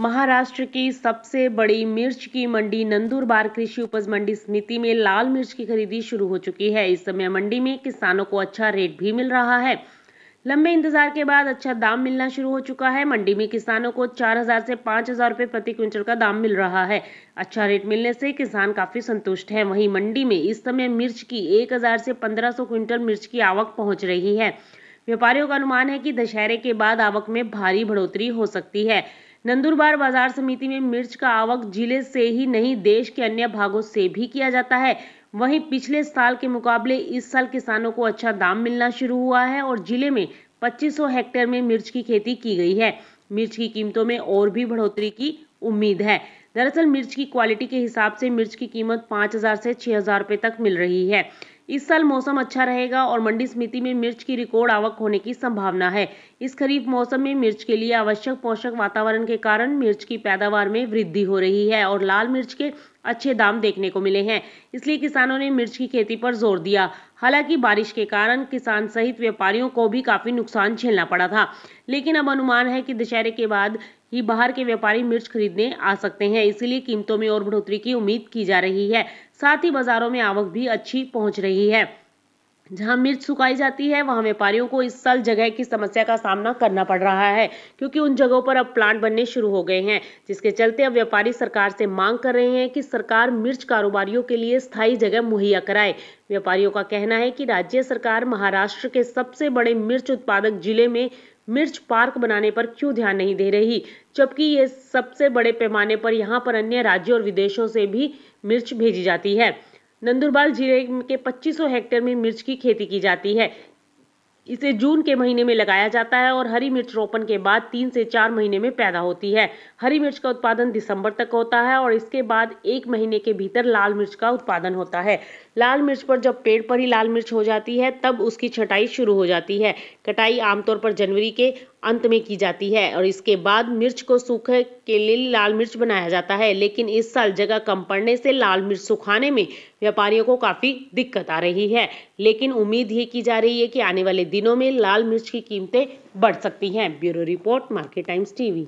महाराष्ट्र की सबसे बड़ी मिर्च की मंडी नंदुरबार कृषि उपज मंडी समिति में लाल मिर्च की खरीदी शुरू हो चुकी है इस समय मंडी में किसानों को अच्छा रेट भी मिल रहा है लंबे इंतजार के बाद अच्छा दाम मिलना शुरू हो चुका है मंडी में किसानों को 4000 से 5000 रुपए प्रति क्विंटल का दाम मिल रहा है अच्छा रेट मिलने से किसान काफी संतुष्ट है वहीं मंडी में इस समय मिर्च की 1000 से 1500 क्विंटल मिर्च की आवक पहुंच रही है व्यापारियों का अनुमान है कि दशहरे के बाद आवक में भारी बढ़ोतरी हो सकती है नंदुरबार बाजार समिति में मिर्च का आवक जिले से ही नहीं देश के अन्य भागों से भी किया जाता है वहीं पिछले साल के मुकाबले इस साल किसानों को अच्छा दाम मिलना शुरू हुआ है और जिले में 2500 हेक्टेयर में मिर्च की खेती की गई है मिर्च की कीमतों में और भी बढ़ोतरी की उम्मीद है दरअसल मिर्च की क्वालिटी के हिसाब से मिर्च की कीमत 5000 से 6000 रुपए तक मिल रही है इस साल मौसम अच्छा रहेगा और मंडी समिति में मिर्च की रिकॉर्ड आवक होने की संभावना है इस खरीफ मौसम में मिर्च के लिए आवश्यक पोषक वातावरण के कारण मिर्च की पैदावार में वृद्धि हो रही है और लाल मिर्च के अच्छे दाम देखने को मिले हैं इसलिए किसानों ने मिर्च की खेती पर जोर दिया हालांकि बारिश के कारण किसान सहित व्यापारियों को भी काफ़ी नुकसान झेलना पड़ा था लेकिन अब अनुमान है कि दशहरे के बाद ही बाहर के व्यापारी मिर्च खरीदने आ सकते हैं इसीलिए कीमतों में और बढ़ोतरी की उम्मीद की जा रही है साथ ही बाजारों में आवक भी अच्छी पहुंच रही है जहां मिर्च सुखाई जाती है वहां व्यापारियों को इस साल जगह की समस्या का सामना करना पड़ रहा है क्योंकि उन जगहों पर अब प्लांट बनने शुरू हो गए हैं जिसके चलते अब व्यापारी सरकार से मांग कर रहे हैं कि सरकार मिर्च कारोबारियों के लिए स्थायी जगह मुहैया कराए व्यापारियों का कहना है कि राज्य सरकार महाराष्ट्र के सबसे बड़े मिर्च उत्पादक जिले में मिर्च पार्क बनाने पर क्यों ध्यान नहीं दे रही जबकि ये सबसे बड़े पैमाने पर यहाँ पर अन्य राज्यों और विदेशों से भी मिर्च भेजी जाती है नंदुरबार जिले के 2500 हेक्टेयर में मिर्च की खेती की जाती है इसे जून के महीने में लगाया जाता है और हरी मिर्च रोपण के बाद तीन से चार महीने में पैदा होती है हरी मिर्च का उत्पादन दिसंबर तक होता है और इसके बाद एक महीने के भीतर लाल मिर्च का उत्पादन होता है लाल मिर्च पर जब पेड़ पर ही लाल मिर्च हो जाती है तब उसकी छटाई शुरू हो जाती है कटाई आमतौर पर जनवरी के अंत में की जाती है और इसके बाद मिर्च को सूखे के लिए लाल मिर्च बनाया जाता है लेकिन इस साल जगह कम पड़ने से लाल मिर्च सुखाने में व्यापारियों को काफ़ी दिक्कत आ रही है लेकिन उम्मीद ये की जा रही है कि आने वाले दिनों में लाल मिर्च की कीमतें बढ़ सकती हैं bureau report market times TV